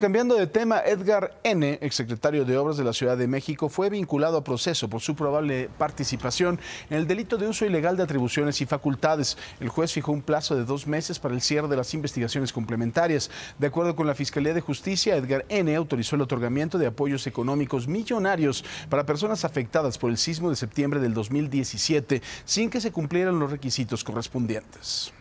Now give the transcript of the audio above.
Cambiando de tema, Edgar N., exsecretario de Obras de la Ciudad de México, fue vinculado a proceso por su probable participación en el delito de uso ilegal de atribuciones y facultades. El juez fijó un plazo de dos meses para el cierre de las investigaciones complementarias. De acuerdo con la Fiscalía de Justicia, Edgar N. autorizó el otorgamiento de apoyos económicos millonarios para personas afectadas por el sismo de septiembre del 2017, sin que se cumplieran los requisitos correspondientes.